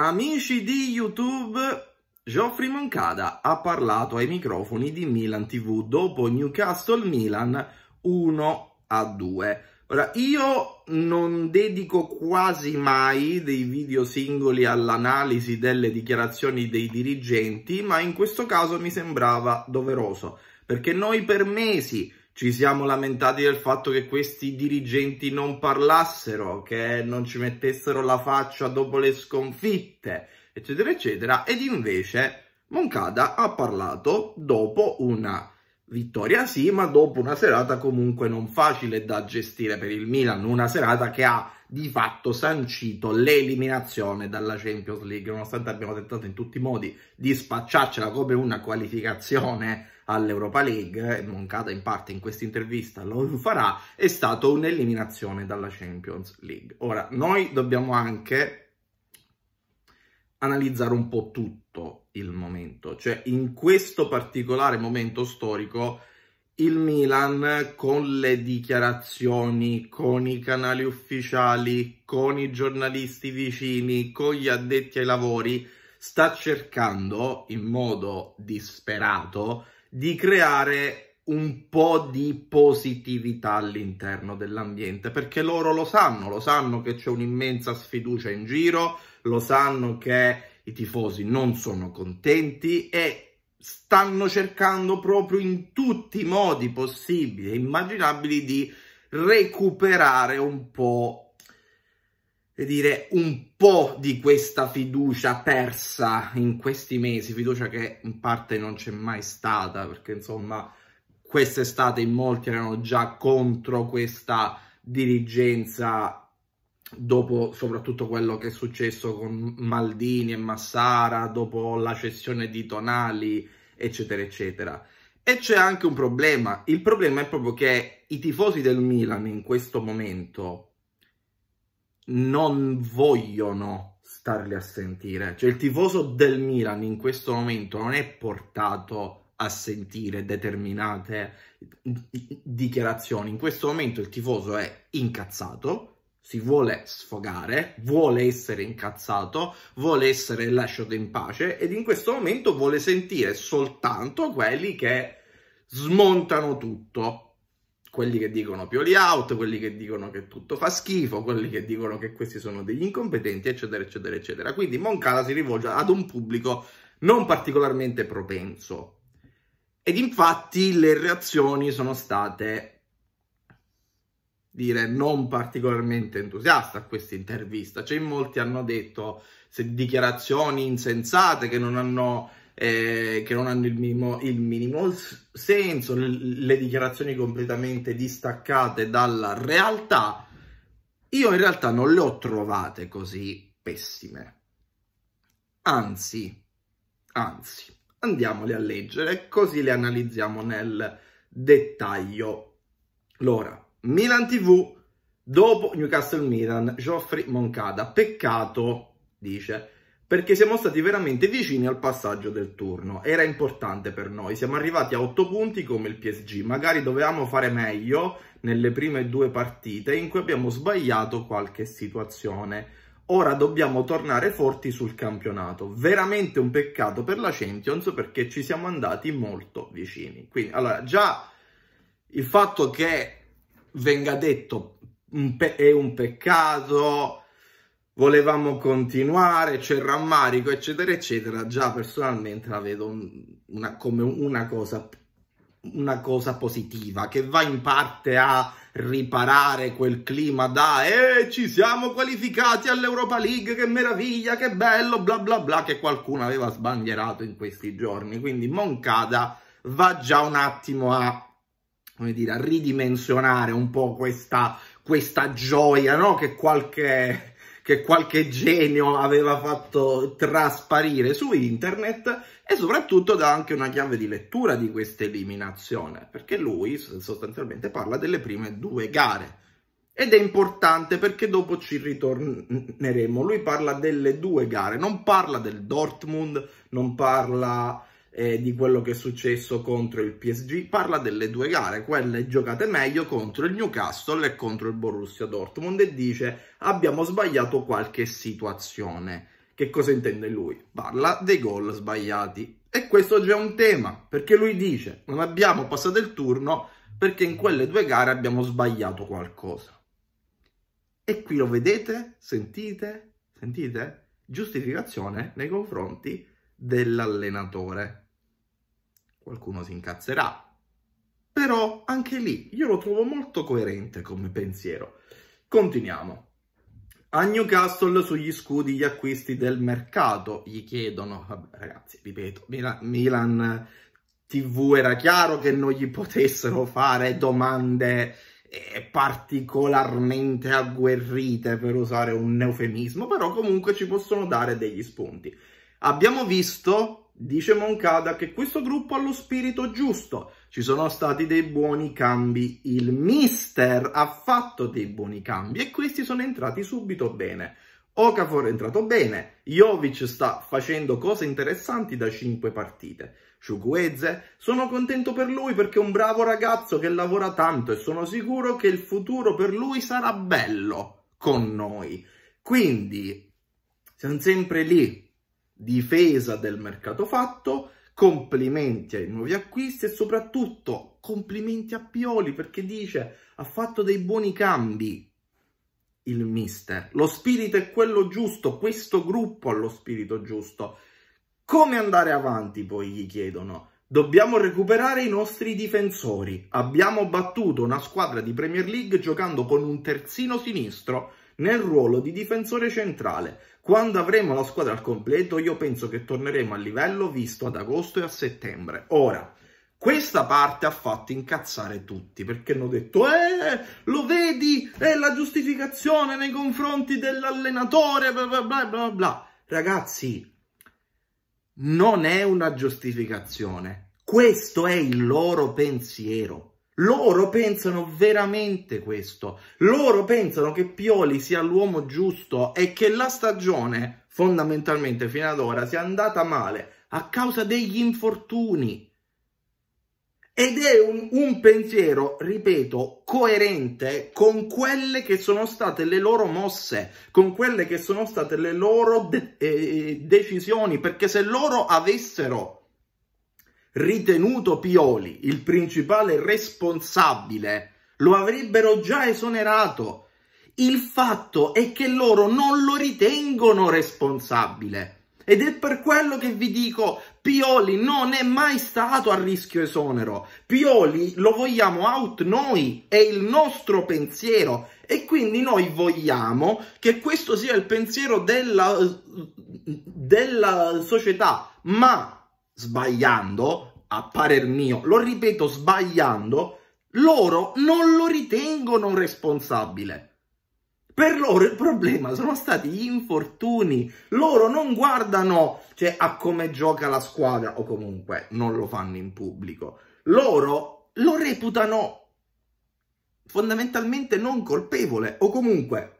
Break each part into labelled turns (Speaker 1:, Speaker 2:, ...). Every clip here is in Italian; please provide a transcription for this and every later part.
Speaker 1: Amici di YouTube, Geoffrey Moncada ha parlato ai microfoni di Milan TV dopo Newcastle Milan 1 a 2. Ora, io non dedico quasi mai dei video singoli all'analisi delle dichiarazioni dei dirigenti, ma in questo caso mi sembrava doveroso, perché noi per mesi ci siamo lamentati del fatto che questi dirigenti non parlassero, che non ci mettessero la faccia dopo le sconfitte, eccetera, eccetera, ed invece Moncada ha parlato dopo una vittoria sì, ma dopo una serata comunque non facile da gestire per il Milan, una serata che ha di fatto sancito l'eliminazione dalla Champions League, nonostante abbiamo tentato in tutti i modi di spacciarcela come una qualificazione all'Europa League, e eh, mancata in parte in questa intervista lo farà, è stato un'eliminazione dalla Champions League. Ora, noi dobbiamo anche analizzare un po' tutto il momento, cioè in questo particolare momento storico il Milan con le dichiarazioni, con i canali ufficiali, con i giornalisti vicini, con gli addetti ai lavori, sta cercando in modo disperato di creare un po' di positività all'interno dell'ambiente, perché loro lo sanno, lo sanno che c'è un'immensa sfiducia in giro, lo sanno che i tifosi non sono contenti e stanno cercando proprio in tutti i modi possibili e immaginabili di recuperare un po' dire, un po' di questa fiducia persa in questi mesi, fiducia che in parte non c'è mai stata, perché insomma quest'estate in molti erano già contro questa dirigenza dopo soprattutto quello che è successo con Maldini e Massara, dopo la cessione di Tonali, eccetera, eccetera. E c'è anche un problema, il problema è proprio che i tifosi del Milan in questo momento non vogliono starli a sentire. Cioè il tifoso del Milan in questo momento non è portato a sentire determinate dichiarazioni. In questo momento il tifoso è incazzato, si vuole sfogare, vuole essere incazzato, vuole essere lasciato in pace ed in questo momento vuole sentire soltanto quelli che smontano tutto, quelli che dicono Pioli out, quelli che dicono che tutto fa schifo, quelli che dicono che questi sono degli incompetenti, eccetera, eccetera, eccetera. Quindi Moncala si rivolge ad un pubblico non particolarmente propenso. Ed infatti le reazioni sono state, dire, non particolarmente entusiaste a questa intervista. Cioè in molti hanno detto dichiarazioni insensate che non hanno eh, che non hanno il minimo, il minimo senso, le dichiarazioni completamente distaccate dalla realtà, io in realtà non le ho trovate così pessime. Anzi, anzi, andiamole a leggere così le analizziamo nel dettaglio. Allora, Milan TV dopo Newcastle Milan, Geoffrey Moncada. Peccato, dice, perché siamo stati veramente vicini al passaggio del turno. Era importante per noi, siamo arrivati a 8 punti come il PSG, magari dovevamo fare meglio nelle prime due partite in cui abbiamo sbagliato qualche situazione. Ora dobbiamo tornare forti sul campionato. Veramente un peccato per la Champions perché ci siamo andati molto vicini. Quindi, allora, già il fatto che venga detto è un peccato volevamo continuare, c'è il rammarico, eccetera, eccetera. Già personalmente la vedo una, come una cosa, una cosa positiva che va in parte a riparare quel clima da eh, ci siamo qualificati all'Europa League, che meraviglia, che bello, bla bla bla, che qualcuno aveva sbandierato in questi giorni. Quindi Moncada va già un attimo a, come dire, a ridimensionare un po' questa, questa gioia, no? Che qualche che qualche genio aveva fatto trasparire su internet e soprattutto dà anche una chiave di lettura di questa eliminazione, perché lui sostanzialmente parla delle prime due gare. Ed è importante perché dopo ci ritorneremo. Lui parla delle due gare, non parla del Dortmund, non parla eh, di quello che è successo contro il PSG, parla delle due gare, quelle giocate meglio contro il Newcastle e contro il Borussia Dortmund e dice abbiamo sbagliato qualche situazione. Che cosa intende lui? Parla dei gol sbagliati. E questo già è un tema, perché lui dice non abbiamo passato il turno perché in quelle due gare abbiamo sbagliato qualcosa. E qui lo vedete? Sentite? Sentite? Giustificazione nei confronti dell'allenatore. Qualcuno si incazzerà, però anche lì io lo trovo molto coerente come pensiero. Continuiamo. A Newcastle sugli scudi gli acquisti del mercato gli chiedono, vabbè ragazzi, ripeto, Milan, Milan TV era chiaro che non gli potessero fare domande eh, particolarmente agguerrite per usare un neofemismo, però comunque ci possono dare degli spunti. Abbiamo visto, dice Moncada, che questo gruppo ha lo spirito giusto. Ci sono stati dei buoni cambi. Il mister ha fatto dei buoni cambi e questi sono entrati subito bene. Okafor è entrato bene, Jovic sta facendo cose interessanti da 5 partite. Ciucuezze, sono contento per lui perché è un bravo ragazzo che lavora tanto e sono sicuro che il futuro per lui sarà bello con noi. Quindi, siamo sempre lì difesa del mercato fatto, complimenti ai nuovi acquisti e soprattutto complimenti a Pioli perché dice ha fatto dei buoni cambi il mister. Lo spirito è quello giusto, questo gruppo ha lo spirito giusto. Come andare avanti poi gli chiedono? Dobbiamo recuperare i nostri difensori. Abbiamo battuto una squadra di Premier League giocando con un terzino sinistro nel ruolo di difensore centrale. Quando avremo la squadra al completo, io penso che torneremo al livello visto ad agosto e a settembre. Ora, questa parte ha fatto incazzare tutti perché hanno detto: Eh, lo vedi? È la giustificazione nei confronti dell'allenatore. Bla bla bla bla. Ragazzi, non è una giustificazione. Questo è il loro pensiero. Loro pensano veramente questo. Loro pensano che Pioli sia l'uomo giusto e che la stagione, fondamentalmente fino ad ora, sia andata male a causa degli infortuni. Ed è un, un, pensiero, ripeto, coerente con quelle che sono state le loro mosse, con quelle che sono state le loro de eh, decisioni, perché se loro avessero ritenuto Pioli il principale responsabile, lo avrebbero già esonerato. Il fatto è che loro non lo ritengono responsabile. Ed è per quello che vi dico, Pioli non è mai stato a rischio esonero. Pioli lo vogliamo out noi, è il nostro pensiero. E quindi noi vogliamo che questo sia il pensiero della, della società. Ma sbagliando, a parer mio, lo ripeto sbagliando, loro non lo ritengono responsabile. Per loro il problema sono stati gli infortuni. Loro non guardano cioè, a come gioca la squadra o comunque non lo fanno in pubblico. Loro lo reputano fondamentalmente non colpevole o comunque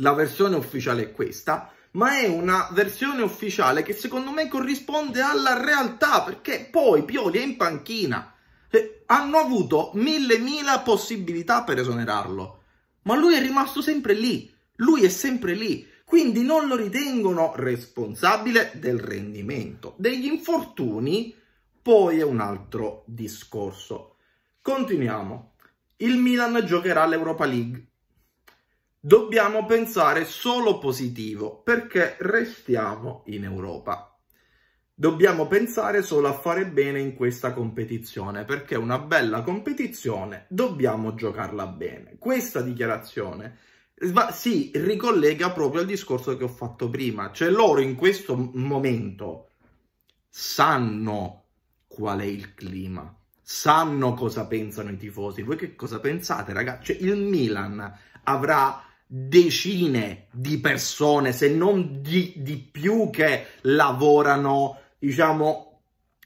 Speaker 1: la versione ufficiale è questa, ma è una versione ufficiale che secondo me corrisponde alla realtà, perché poi Pioli è in panchina. e eh, hanno avuto mille mila possibilità per esonerarlo, ma lui è rimasto sempre lì, lui è sempre lì, quindi non lo ritengono responsabile del rendimento. Degli infortuni poi è un altro discorso. Continuiamo. Il Milan giocherà l'Europa League dobbiamo pensare solo positivo perché restiamo in Europa. Dobbiamo pensare solo a fare bene in questa competizione perché è una bella competizione, dobbiamo giocarla bene. Questa dichiarazione si ricollega proprio al discorso che ho fatto prima, cioè loro in questo momento sanno qual è il clima, sanno cosa pensano i tifosi. Voi che cosa pensate, ragazzi? Cioè, il Milan avrà decine di persone, se non di, di più, che lavorano, diciamo,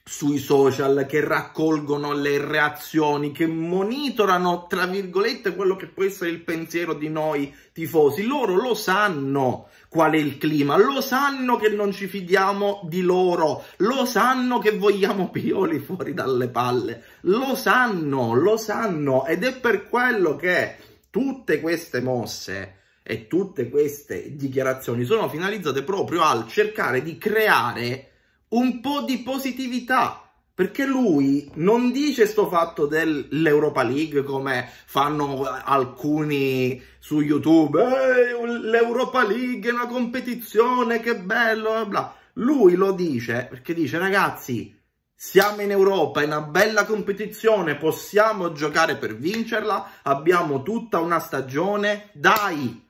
Speaker 1: sui social, che raccolgono le reazioni, che monitorano, tra virgolette, quello che può essere il pensiero di noi tifosi. Loro lo sanno qual è il clima, lo sanno che non ci fidiamo di loro, lo sanno che vogliamo Pioli fuori dalle palle, lo sanno, lo sanno ed è per quello che tutte queste mosse e tutte queste dichiarazioni sono finalizzate proprio al cercare di creare un po' di positività. Perché lui non dice sto fatto dell'Europa League come fanno alcuni su YouTube. Eh, L'Europa League è una competizione, che bello, bla. Lui lo dice perché dice ragazzi, siamo in Europa, è una bella competizione, possiamo giocare per vincerla, abbiamo tutta una stagione, dai!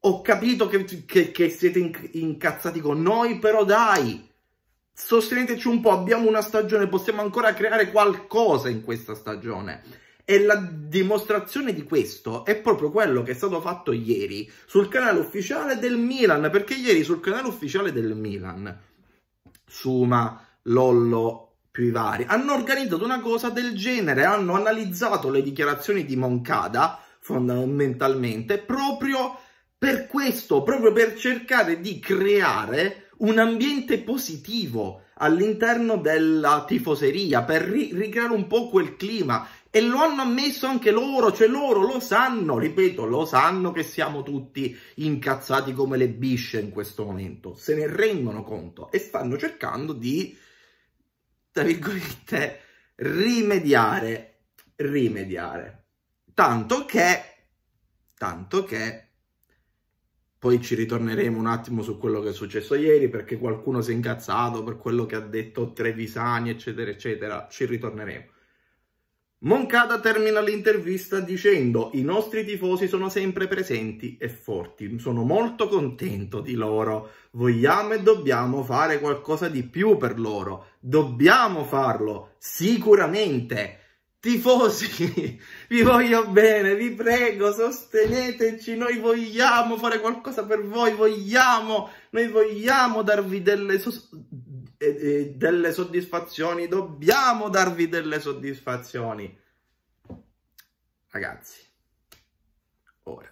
Speaker 1: Ho capito che, che, che siete incazzati con noi, però dai! Sosteneteci un po', abbiamo una stagione, possiamo ancora creare qualcosa in questa stagione. E la dimostrazione di questo è proprio quello che è stato fatto ieri sul canale ufficiale del Milan, perché ieri sul canale ufficiale del Milan, Suma, Lollo più Pivari, hanno organizzato una cosa del genere, hanno analizzato le dichiarazioni di Moncada fondamentalmente proprio per questo, proprio per cercare di creare un ambiente positivo all'interno della tifoseria, per ri ricreare un po' quel clima e lo hanno ammesso anche loro, cioè loro lo sanno, ripeto, lo sanno che siamo tutti incazzati come le bisce in questo momento, se ne rendono conto e stanno cercando di tra virgolette, rimediare, rimediare. Tanto che, tanto che, poi ci ritorneremo un attimo su quello che è successo ieri, perché qualcuno si è incazzato per quello che ha detto Trevisani, eccetera, eccetera, ci ritorneremo. Moncada termina l'intervista dicendo i nostri tifosi sono sempre presenti e forti, sono molto contento di loro, vogliamo e dobbiamo fare qualcosa di più per loro, dobbiamo farlo, sicuramente. Tifosi, vi voglio bene, vi prego, sosteneteci, noi vogliamo fare qualcosa per voi, vogliamo, noi vogliamo darvi delle eh, delle soddisfazioni, dobbiamo darvi delle soddisfazioni. Ragazzi, ora,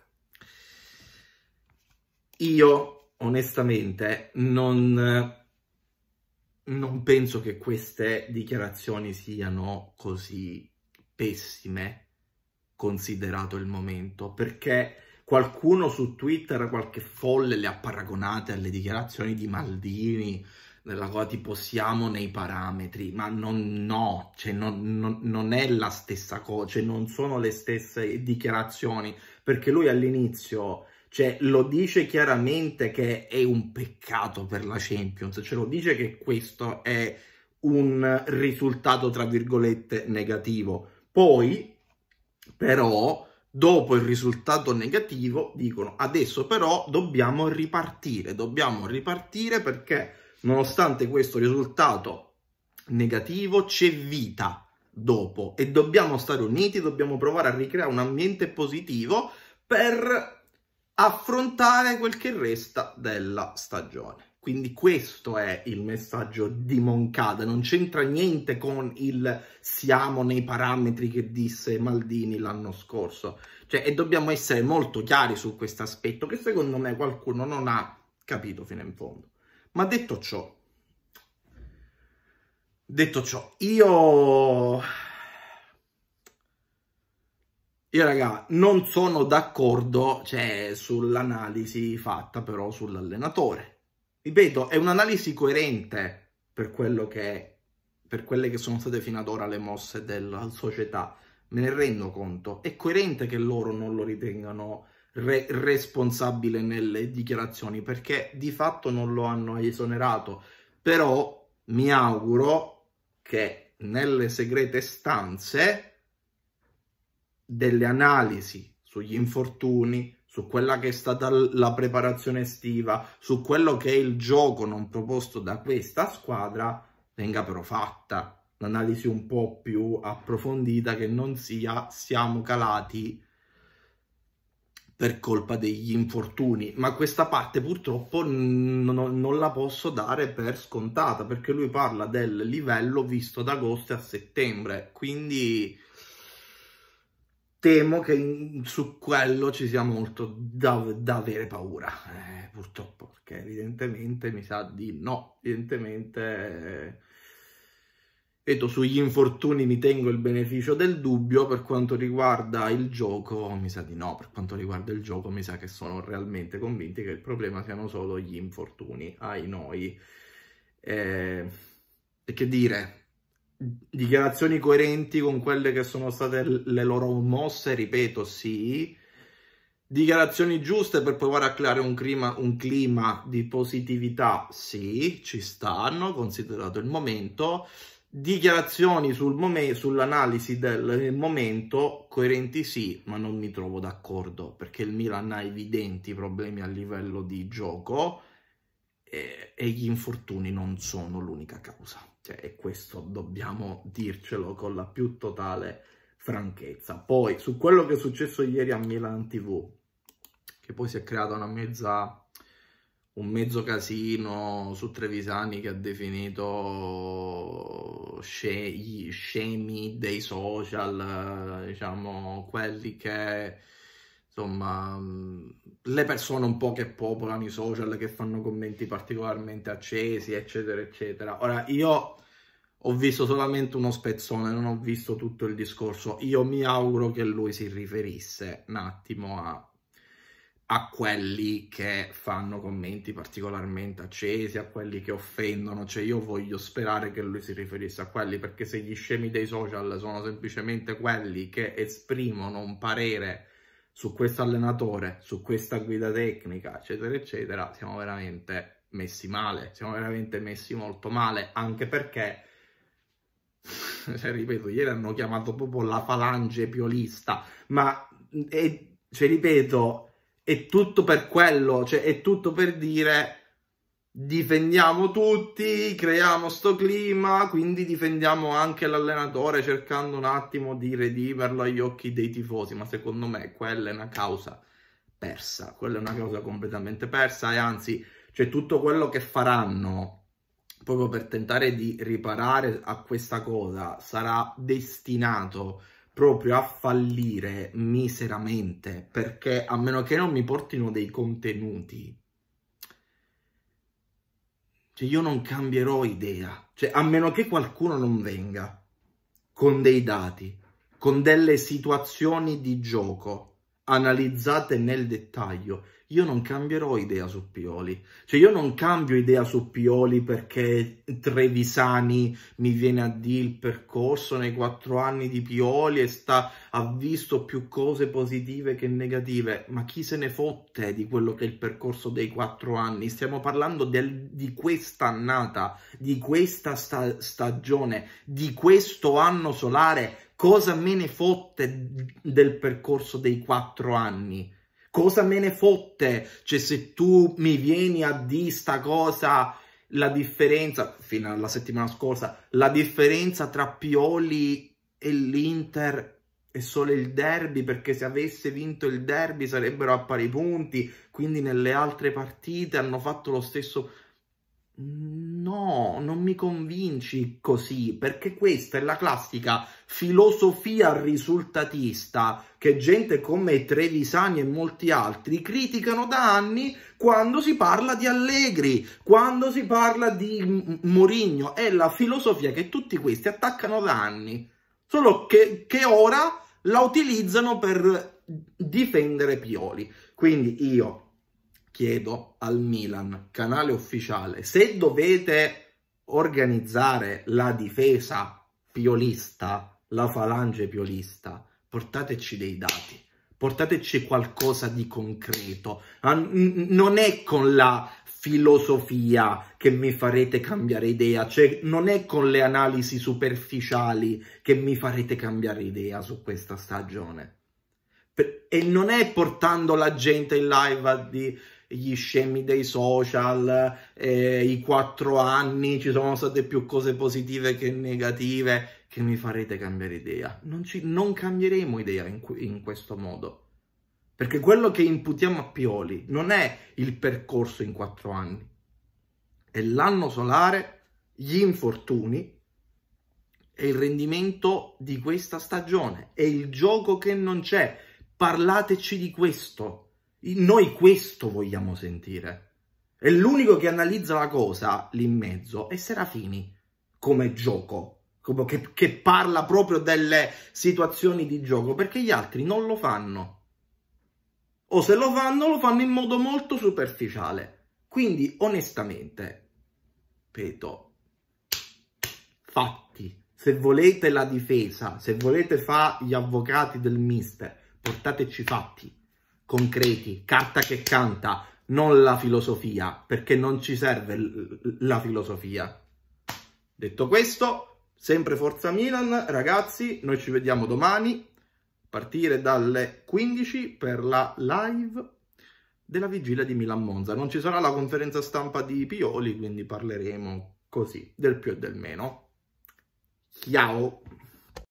Speaker 1: io onestamente non, non penso che queste dichiarazioni siano così pessime, considerato il momento, perché qualcuno su Twitter, qualche folle, le ha paragonate alle dichiarazioni di Maldini, della cosa tipo siamo nei parametri, ma non, no, cioè non, non, non è la stessa cosa, cioè non sono le stesse dichiarazioni, perché lui all'inizio cioè, lo dice chiaramente che è un peccato per la Champions, ce cioè lo dice che questo è un risultato, tra virgolette, negativo. Poi, però, dopo il risultato negativo, dicono adesso però dobbiamo ripartire, dobbiamo ripartire perché Nonostante questo risultato negativo, c'è vita dopo e dobbiamo stare uniti, dobbiamo provare a ricreare un ambiente positivo per affrontare quel che resta della stagione. Quindi questo è il messaggio di Moncada, non c'entra niente con il siamo nei parametri che disse Maldini l'anno scorso. Cioè, e dobbiamo essere molto chiari su questo aspetto che secondo me qualcuno non ha capito fino in fondo. Ma detto ciò, detto ciò, io... Io raga, non sono d'accordo cioè, sull'analisi fatta però sull'allenatore. Ripeto, è un'analisi coerente per, quello che, è, per quelle che sono state fino ad ora le mosse della società. Me ne rendo conto. È coerente che loro non lo ritengano re- responsabile nelle dichiarazioni perché di fatto non lo hanno esonerato. Però mi auguro che nelle segrete stanze delle analisi sugli infortuni, su quella che è stata la preparazione estiva, su quello che è il gioco non proposto da questa squadra, venga però fatta un'analisi un po' più approfondita che non sia siamo calati per colpa degli infortuni, ma questa parte purtroppo n- non la posso dare per scontata perché lui parla del livello visto da agosto a settembre, quindi temo che in- su quello ci sia molto da, da avere paura, eh, purtroppo, perché evidentemente mi sa di no, evidentemente... Eh, ripeto, sugli infortuni mi tengo il beneficio del dubbio, per quanto riguarda il gioco mi sa di no, per quanto riguarda il gioco mi sa che sono realmente convinti che il problema siano solo gli infortuni, ai noi. Eh, che dire, dichiarazioni coerenti con quelle che sono state le loro mosse, ripeto, sì, Dichiarazioni giuste per provare a creare un clima, un clima, di positività, sì, ci stanno, considerato il momento. Dichiarazioni sul momen- sull'analisi del momento, coerenti sì, ma non mi trovo d'accordo perché il Milan ha evidenti problemi a livello di gioco e, e gli infortuni non sono l'unica causa. Cioè, e questo dobbiamo dircelo con la più totale franchezza. Poi, su quello che è successo ieri a Milan TV, che poi si è creata una mezza un mezzo casino su Trevisani che ha definito sce scemi dei social, diciamo, quelli che insomma le persone un po' che popolano i social, che fanno commenti particolarmente accesi, eccetera, eccetera. Ora io ho visto solamente uno spezzone, non ho visto tutto il discorso. Io mi auguro che lui si riferisse un attimo a a quelli che fanno commenti particolarmente accesi, a quelli che offendono, cioè io voglio sperare che lui si riferisse a quelli, perché se gli scemi dei social sono semplicemente quelli che esprimono un parere su questo allenatore, su questa guida tecnica, eccetera, eccetera, siamo veramente messi male, siamo veramente messi molto male, anche perché, cioè, ripeto, ieri hanno chiamato proprio la falange piolista, ma, e, cioè, ripeto, è tutto per quello, cioè è tutto per dire difendiamo tutti, creiamo sto clima, quindi difendiamo anche l'allenatore cercando un attimo di redimerlo agli occhi dei tifosi, ma secondo me quella è una causa persa, quella è una causa completamente persa e anzi c'è cioè, tutto quello che faranno proprio per tentare di riparare a questa cosa sarà destinato a proprio a fallire miseramente perché a meno che non mi portino dei contenuti cioè io non cambierò idea cioè a meno che qualcuno non venga con dei dati con delle situazioni di gioco analizzate nel dettaglio io non cambierò idea su Pioli. Cioè io non cambio idea su Pioli perché Trevisani mi viene a dire il percorso nei quattro anni di Pioli e sta, ha visto più cose positive che negative. Ma chi se ne fotte di quello che è il percorso dei quattro anni? Stiamo parlando del, di quest'annata, di questa sta, stagione, di questo anno solare. Cosa me ne fotte del percorso dei quattro anni? Cosa me ne fotte? Cioè, se tu mi vieni a dire sta cosa, la differenza, fino alla settimana scorsa, la differenza tra Pioli e l'Inter è solo il derby, perché se avesse vinto il derby sarebbero a pari punti, quindi nelle altre partite hanno fatto lo stesso No, non mi convinci così, perché questa è la classica filosofia risultatista che gente come Trevisani e molti altri criticano da anni quando si parla di Allegri, quando si parla di Mourinho. È la filosofia che tutti questi attaccano da anni, solo che, che ora la utilizzano per difendere Pioli. Quindi io chiedo al Milan, canale ufficiale, se dovete organizzare la difesa piolista, la falange piolista, portateci dei dati, portateci qualcosa di concreto. Ah, non è con la filosofia che mi farete cambiare idea, cioè non è con le analisi superficiali che mi farete cambiare idea su questa stagione. E non è portando la gente in live a dire gli scemi dei social, eh, i quattro anni, ci sono state più cose positive che negative, che mi farete cambiare idea. Non, ci, non cambieremo idea in, in questo modo. Perché quello che imputiamo a Pioli non è il percorso in quattro anni, è l'anno solare, gli infortuni e il rendimento di questa stagione, è il gioco che non c'è. Parlateci di questo. Noi questo vogliamo sentire. E l'unico che analizza la cosa lì in mezzo è Serafini, come gioco, come che, che parla proprio delle situazioni di gioco, perché gli altri non lo fanno. O se lo fanno, lo fanno in modo molto superficiale. Quindi, onestamente, ripeto, fatti. Se volete la difesa, se volete fare gli avvocati del mister, portateci fatti concreti, carta che canta, non la filosofia, perché non ci serve la filosofia. Detto questo, sempre Forza Milan, ragazzi, noi ci vediamo domani, a partire dalle 15 per la live della vigilia di Milan Monza. Non ci sarà la conferenza stampa di Pioli, quindi parleremo così, del più e del meno. Ciao!